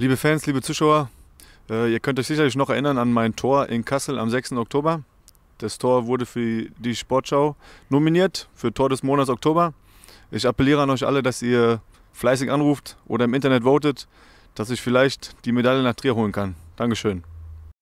Liebe Fans, liebe Zuschauer, äh, ihr könnt euch sicherlich noch erinnern an mein Tor in Kassel am 6. Oktober. Das Tor wurde für die Sportschau nominiert für Tor des Monats Oktober. Ich appelliere an euch alle, dass ihr fleißig anruft oder im Internet votet, dass ich vielleicht die Medaille nach Trier holen kann. Dankeschön.